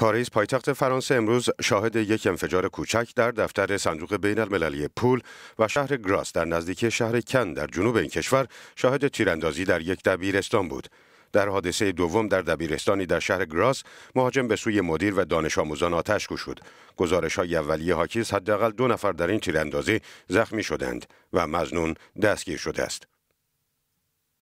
پاریس پایتخت فرانسه امروز شاهد یک انفجار کوچک در دفتر صندوق بین المللی پول و شهر گراس در نزدیکی شهر کن در جنوب این کشور شاهد تیراندازی در یک دبیرستان بود. در حادثه دوم در دبیرستانی در شهر گراس مهاجم به سوی مدیر و دانش آموزان آتش گشود. گزارش های اولیه حاکیز حداقل دو نفر در این تیراندازی زخمی شدند و مزنون دستگیر شده است.